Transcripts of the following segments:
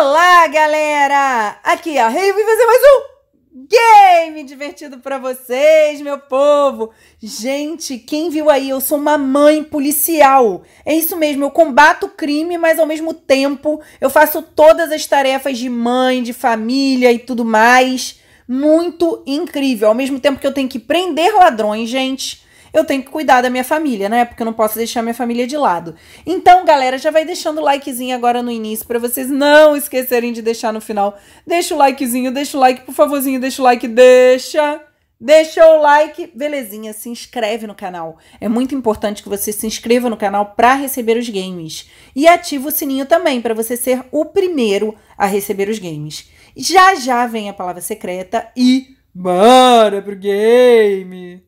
Olá, galera! Aqui é a Rei, vim fazer mais um game divertido para vocês, meu povo! Gente, quem viu aí? Eu sou uma mãe policial. É isso mesmo, eu combato o crime, mas ao mesmo tempo eu faço todas as tarefas de mãe, de família e tudo mais. Muito incrível. Ao mesmo tempo que eu tenho que prender ladrões, gente eu tenho que cuidar da minha família, né? Porque eu não posso deixar minha família de lado. Então, galera, já vai deixando o likezinho agora no início para vocês não esquecerem de deixar no final. Deixa o likezinho, deixa o like, por favorzinho, deixa o like, deixa. Deixa o like, belezinha, se inscreve no canal. É muito importante que você se inscreva no canal para receber os games. E ativa o sininho também para você ser o primeiro a receber os games. Já já vem a palavra secreta e bora pro game!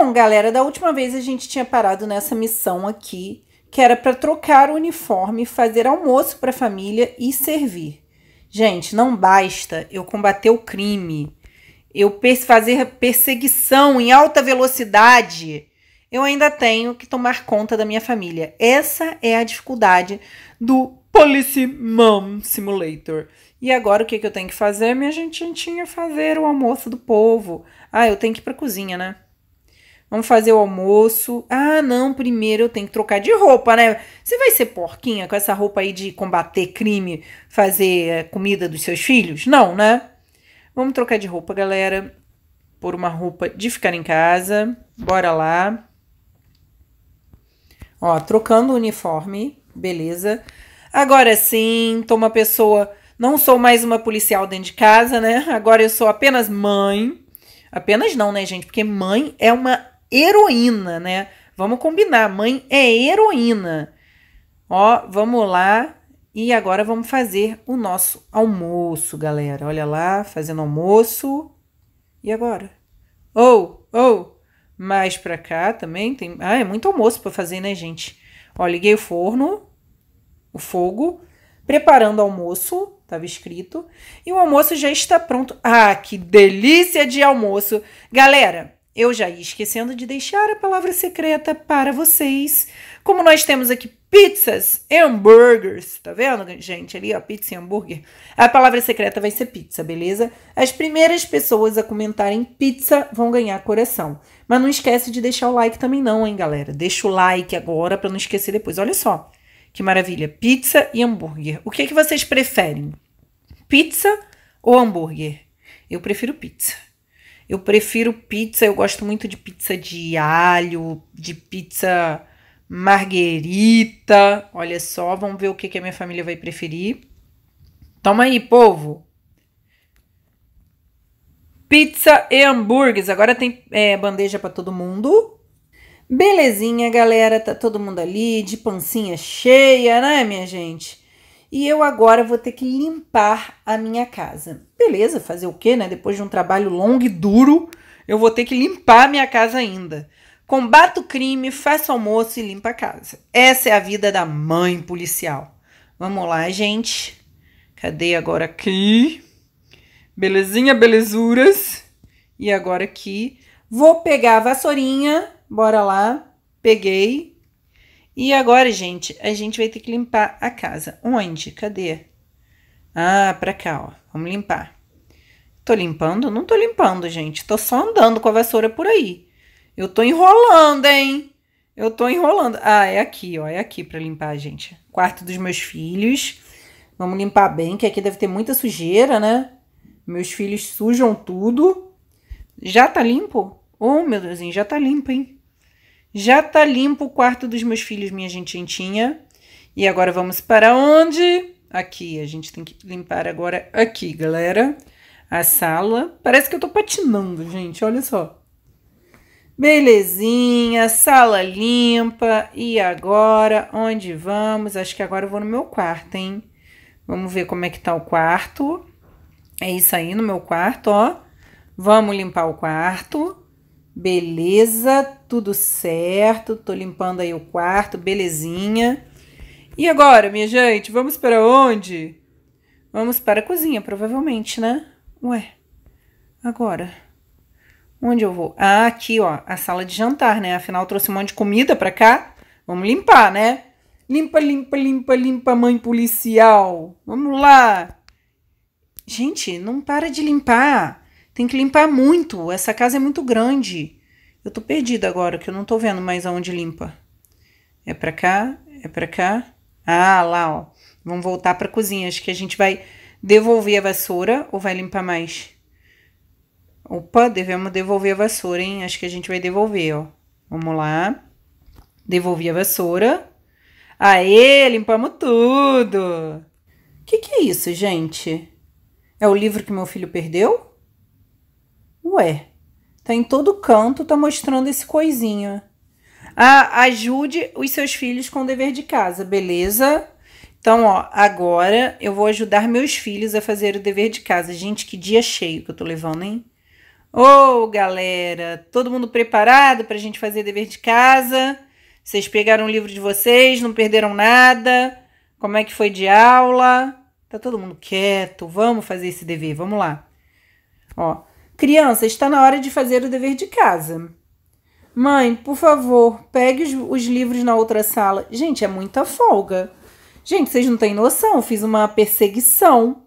Bom, galera, da última vez a gente tinha parado nessa missão aqui, que era para trocar o uniforme, fazer almoço para a família e servir. Gente, não basta eu combater o crime, eu fazer perseguição em alta velocidade. Eu ainda tenho que tomar conta da minha família. Essa é a dificuldade do Police Mom Simulator. E agora o que, que eu tenho que fazer? Minha gente tinha fazer o almoço do povo. Ah, eu tenho que ir para cozinha, né? Vamos fazer o almoço. Ah, não, primeiro eu tenho que trocar de roupa, né? Você vai ser porquinha com essa roupa aí de combater crime, fazer é, comida dos seus filhos? Não, né? Vamos trocar de roupa, galera. Por uma roupa de ficar em casa. Bora lá. Ó, trocando o uniforme, beleza. Agora sim, tô uma pessoa. Não sou mais uma policial dentro de casa, né? Agora eu sou apenas mãe. Apenas não, né, gente? Porque mãe é uma heroína, né? Vamos combinar, mãe é heroína. Ó, vamos lá. E agora vamos fazer o nosso almoço, galera. Olha lá, fazendo almoço. E agora? Ou, oh, ou, oh, mais pra cá também tem. Ah, é muito almoço para fazer, né, gente? Ó, liguei o forno, o fogo, preparando o almoço, estava escrito. E o almoço já está pronto. Ah, que delícia de almoço! Galera, eu já ia esquecendo de deixar a palavra secreta para vocês. Como nós temos aqui pizzas, hambúrgueres, tá vendo, gente? Ali, ó, pizza e hambúrguer. A palavra secreta vai ser pizza, beleza? As primeiras pessoas a comentarem pizza vão ganhar coração. Mas não esquece de deixar o like também não, hein, galera? Deixa o like agora para não esquecer depois. Olha só, que maravilha. Pizza e hambúrguer. O que, é que vocês preferem? Pizza ou hambúrguer? Eu prefiro pizza. Eu prefiro pizza, eu gosto muito de pizza de alho, de pizza marguerita. Olha só, vamos ver o que, que a minha família vai preferir. Toma aí, povo! Pizza e hambúrgueres. Agora tem é, bandeja para todo mundo. Belezinha, galera. Tá todo mundo ali de pancinha cheia, né, minha gente? e eu agora vou ter que limpar a minha casa. Beleza, fazer o quê, né? Depois de um trabalho longo e duro, eu vou ter que limpar a minha casa ainda. Combata o crime, faça almoço e limpa a casa. Essa é a vida da mãe policial. Vamos lá, gente. Cadê agora aqui? Belezinha, belezuras. E agora aqui. Vou pegar a vassourinha. Bora lá. Peguei. E agora, gente, a gente vai ter que limpar a casa. Onde? Cadê? Ah, pra cá, ó. Vamos limpar. Tô limpando? Não tô limpando, gente. Tô só andando com a vassoura por aí. Eu tô enrolando, hein? Eu tô enrolando. Ah, é aqui, ó. É aqui pra limpar, gente. Quarto dos meus filhos. Vamos limpar bem, que aqui deve ter muita sujeira, né? Meus filhos sujam tudo. Já tá limpo? Oh, meu Deus, já tá limpo, hein? Já tá limpo o quarto dos meus filhos, minha gentinha. E agora vamos para onde? Aqui, a gente tem que limpar agora aqui, galera. A sala. Parece que eu tô patinando, gente, olha só. Belezinha, sala limpa. E agora, onde vamos? Acho que agora eu vou no meu quarto, hein? Vamos ver como é que tá o quarto. É isso aí, no meu quarto, ó. Vamos limpar o quarto. Beleza, tudo certo. Tô limpando aí o quarto, belezinha. E agora, minha gente, vamos para onde? Vamos para a cozinha, provavelmente, né? Ué, agora. Onde eu vou? Ah, aqui, ó, a sala de jantar, né? Afinal, trouxe um monte de comida pra cá. Vamos limpar, né? Limpa, limpa, limpa, limpa, mãe policial. Vamos lá. Gente, não para de limpar. Tem que limpar muito. Essa casa é muito grande. Eu tô perdida agora, que eu não tô vendo mais aonde limpa. É pra cá, é pra cá. Ah, lá, ó. Vamos voltar pra cozinha. Acho que a gente vai devolver a vassoura ou vai limpar mais? Opa, devemos devolver a vassoura, hein? Acho que a gente vai devolver, ó. Vamos lá. Devolvi a vassoura. Aê, limpamos tudo! O que, que é isso, gente? É o livro que meu filho perdeu? Ué, tá em todo canto, tá mostrando esse coisinho. Ah, ajude os seus filhos com o dever de casa, beleza? Então, ó, agora eu vou ajudar meus filhos a fazer o dever de casa. Gente, que dia cheio que eu tô levando, hein? Ô, oh, galera, todo mundo preparado pra gente fazer dever de casa? Vocês pegaram o livro de vocês, não perderam nada? Como é que foi de aula? Tá todo mundo quieto? Vamos fazer esse dever, vamos lá. Ó, Criança, está na hora de fazer o dever de casa. Mãe, por favor, pegue os, os livros na outra sala. Gente, é muita folga. Gente, vocês não têm noção, eu fiz uma perseguição.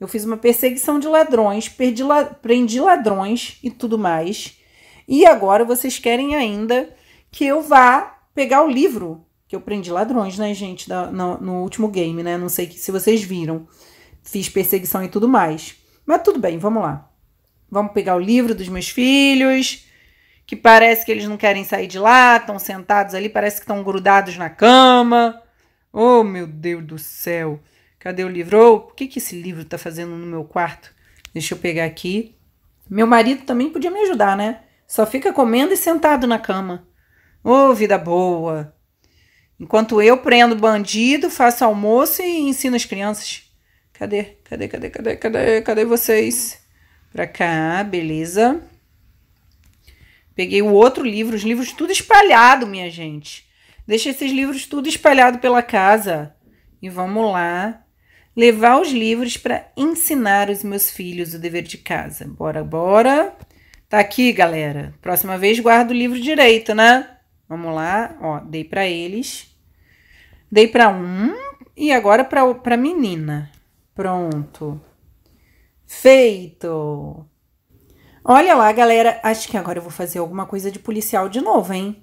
Eu fiz uma perseguição de ladrões, perdi, prendi ladrões e tudo mais. E agora vocês querem ainda que eu vá pegar o livro que eu prendi ladrões, né, gente, da, no, no, último game, né? Não sei se vocês viram. Fiz perseguição e tudo mais. Mas tudo bem, vamos lá. Vamos pegar o livro dos meus filhos, que parece que eles não querem sair de lá, estão sentados ali, parece que estão grudados na cama. Oh, meu Deus do céu! Cadê o livro? Oh, que, que esse livro está fazendo no meu quarto? Deixa eu pegar aqui. Meu marido também podia me ajudar, né? Só fica comendo e sentado na cama. Ô, oh, vida boa! Enquanto eu prendo bandido, faço almoço e ensino as crianças. Cadê? Cadê, cadê, cadê, cadê, cadê vocês? Pra cá, beleza. Peguei o outro livro, os livros tudo espalhado, minha gente. Deixa esses livros tudo espalhado pela casa. E vamos lá. Levar os livros para ensinar os meus filhos o dever de casa. Bora, bora. Tá aqui, galera. Próxima vez guardo o livro direito, né? Vamos lá. Ó, dei para eles. Dei para um e agora para para menina. Pronto. Feito! Olha lá, galera. Acho que agora eu vou fazer alguma coisa de policial de novo, hein?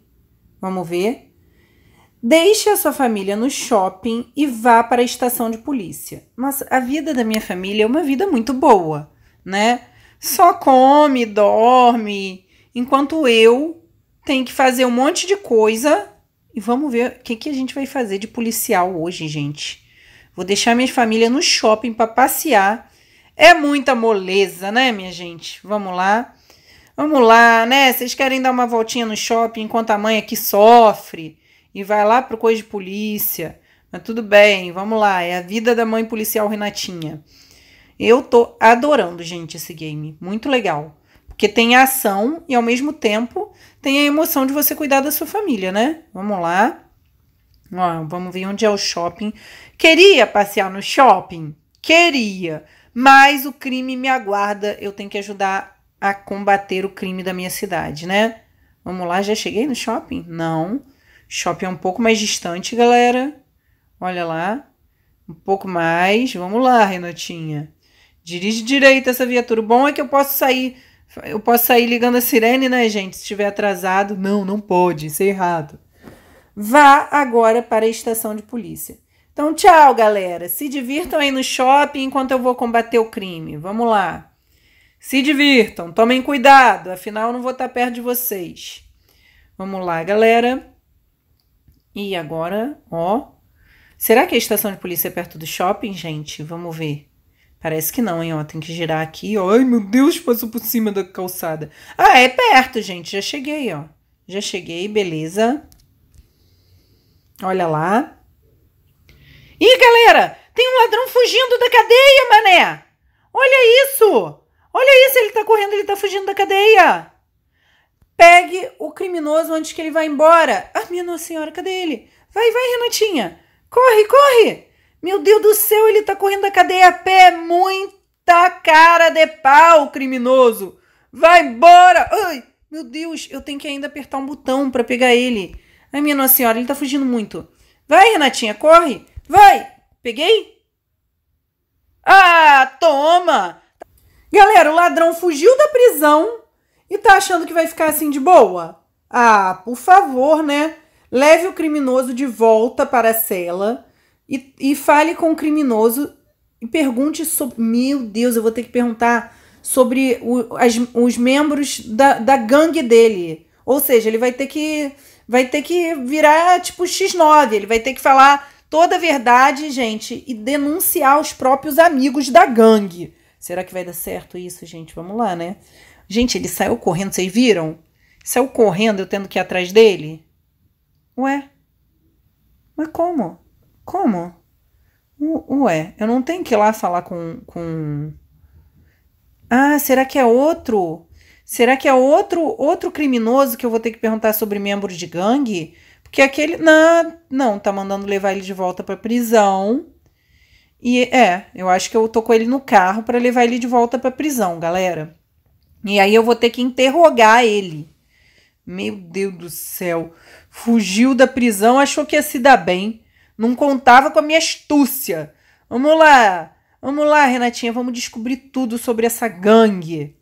Vamos ver. Deixe a sua família no shopping e vá para a estação de polícia. Nossa, a vida da minha família é uma vida muito boa, né? Só come, dorme, enquanto eu tenho que fazer um monte de coisa. E vamos ver o que, que a gente vai fazer de policial hoje, gente. Vou deixar minha família no shopping para passear é muita moleza, né, minha gente? Vamos lá. Vamos lá, né? Vocês querem dar uma voltinha no shopping enquanto a mãe aqui sofre e vai lá pro coisa de polícia. Mas tudo bem, vamos lá. É a vida da mãe policial Renatinha. Eu tô adorando, gente, esse game. Muito legal. Porque tem a ação e ao mesmo tempo tem a emoção de você cuidar da sua família, né? Vamos lá. Ó, vamos ver onde é o shopping. Queria passear no shopping? Queria mas o crime me aguarda, eu tenho que ajudar a combater o crime da minha cidade, né? Vamos lá, já cheguei no shopping? Não. Shopping é um pouco mais distante, galera. Olha lá. Um pouco mais. Vamos lá, Renatinha. Dirige direito essa viatura. O bom é que eu posso sair. Eu posso sair ligando a sirene, né, gente? Se estiver atrasado. Não, não pode. Isso é errado. Vá agora para a estação de polícia. Então, tchau, galera. Se divirtam aí no shopping enquanto eu vou combater o crime. Vamos lá. Se divirtam, tomem cuidado, afinal eu não vou estar perto de vocês. Vamos lá, galera. E agora, ó. Será que a estação de polícia é perto do shopping, gente? Vamos ver. Parece que não, hein? Ó, tem que girar aqui. Ó. Ai, meu Deus, passou por cima da calçada. Ah, é perto, gente. Já cheguei, ó. Já cheguei, beleza. Olha lá. Ih, galera, tem um ladrão fugindo da cadeia, mané! Olha isso! Olha isso, ele tá correndo, ele tá fugindo da cadeia! Pegue o criminoso antes que ele vá embora. Ah, minha nossa senhora, cadê ele? Vai, vai, Renatinha! Corre, corre! Meu Deus do céu, ele tá correndo da cadeia a pé! Muita cara de pau, criminoso! Vai embora! Ai, meu Deus, eu tenho que ainda apertar um botão para pegar ele. Ai, minha nossa senhora, ele tá fugindo muito. Vai, Renatinha, corre! Vai! Peguei? Ah, toma! Galera, o ladrão fugiu da prisão e tá achando que vai ficar assim de boa? Ah, por favor, né? Leve o criminoso de volta para a cela e, e fale com o criminoso e pergunte sobre. Meu Deus, eu vou ter que perguntar sobre o, as, os membros da, da gangue dele. Ou seja, ele vai ter que. Vai ter que virar tipo X9, ele vai ter que falar toda a verdade, gente, e denunciar os próprios amigos da gangue. Será que vai dar certo isso, gente? Vamos lá, né? Gente, ele saiu correndo, vocês viram? Saiu correndo, eu tendo que ir atrás dele? Ué? Mas como? Como? Ué, eu não tenho que ir lá falar com. com... Ah, será que é outro? Será que é outro outro criminoso que eu vou ter que perguntar sobre membro de gangue? Porque aquele. Não, não, tá mandando levar ele de volta pra prisão. E é, eu acho que eu tô com ele no carro para levar ele de volta pra prisão, galera. E aí eu vou ter que interrogar ele. Meu Deus do céu. Fugiu da prisão, achou que ia se dar bem. Não contava com a minha astúcia. Vamos lá. Vamos lá, Renatinha, vamos descobrir tudo sobre essa gangue.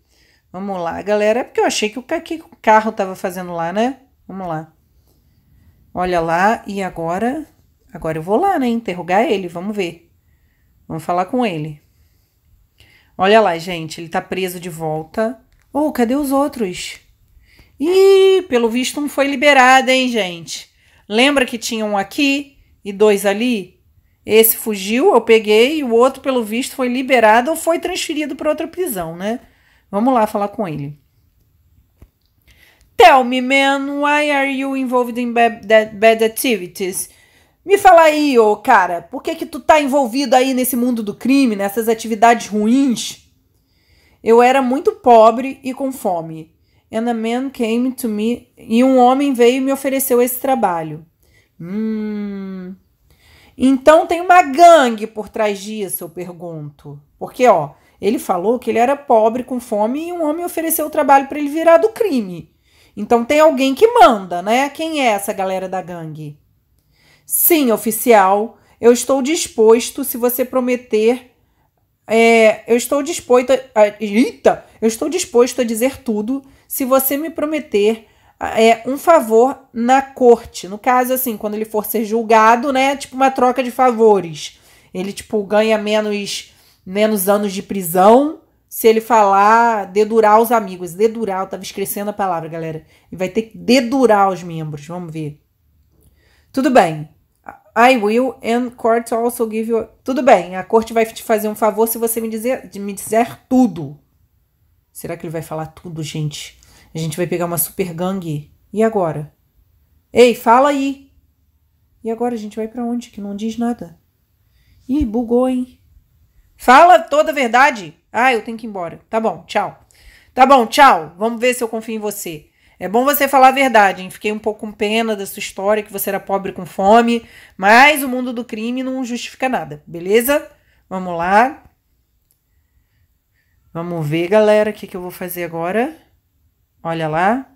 Vamos lá, galera. É porque eu achei que o que o carro tava fazendo lá, né? Vamos lá. Olha lá, e agora? Agora eu vou lá, né? Interrogar ele, vamos ver. Vamos falar com ele. Olha lá, gente, ele tá preso de volta. Ô, oh, cadê os outros? Ih, pelo visto não foi liberado, hein, gente? Lembra que tinha um aqui e dois ali? Esse fugiu, eu peguei, e o outro, pelo visto, foi liberado ou foi transferido para outra prisão, né? Vamos lá falar com ele. Tell me, man, why are you involved in bad, bad activities? Me fala aí, ô cara, por que que tu tá envolvido aí nesse mundo do crime, nessas atividades ruins? Eu era muito pobre e com fome. And a man came to me. E um homem veio e me ofereceu esse trabalho. Hum. Então tem uma gangue por trás disso, eu pergunto. Porque, ó, ele falou que ele era pobre, com fome, e um homem ofereceu o trabalho para ele virar do crime. Então tem alguém que manda, né? Quem é essa galera da gangue? Sim, oficial, eu estou disposto se você prometer. É, eu estou disposto. A, eita! Eu estou disposto a dizer tudo se você me prometer é, um favor na corte. No caso, assim, quando ele for ser julgado, né? Tipo uma troca de favores. Ele, tipo, ganha menos, menos anos de prisão se ele falar, dedurar os amigos. Dedurar, eu tava esquecendo a palavra, galera. e vai ter que dedurar os membros. Vamos ver. Tudo bem. I will and court also give you. Tudo bem, a corte vai te fazer um favor se você me dizer, me dizer tudo. Será que ele vai falar tudo, gente? A gente vai pegar uma super gangue. E agora? Ei, fala aí. E agora a gente vai para onde que não diz nada? Ih, bugou, hein? Fala toda a verdade. Ah, eu tenho que ir embora. Tá bom, tchau. Tá bom, tchau. Vamos ver se eu confio em você. É bom você falar a verdade, hein? Fiquei um pouco com pena da sua história, que você era pobre com fome, mas o mundo do crime não justifica nada, beleza? Vamos lá. Vamos ver, galera, o que, que eu vou fazer agora. Olha lá.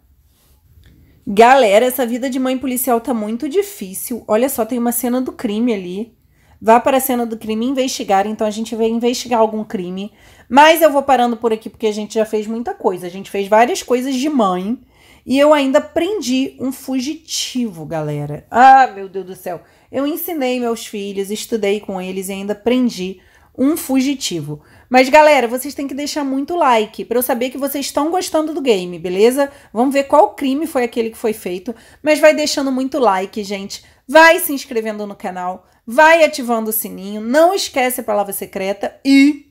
Galera, essa vida de mãe policial tá muito difícil. Olha só, tem uma cena do crime ali. Vá para a cena do crime investigar. Então a gente vai investigar algum crime. Mas eu vou parando por aqui porque a gente já fez muita coisa. A gente fez várias coisas de mãe. E eu ainda prendi um fugitivo, galera. Ah, meu Deus do céu. Eu ensinei meus filhos, estudei com eles e ainda prendi um fugitivo. Mas galera, vocês têm que deixar muito like para eu saber que vocês estão gostando do game, beleza? Vamos ver qual crime foi aquele que foi feito, mas vai deixando muito like, gente. Vai se inscrevendo no canal, vai ativando o sininho, não esquece a palavra secreta e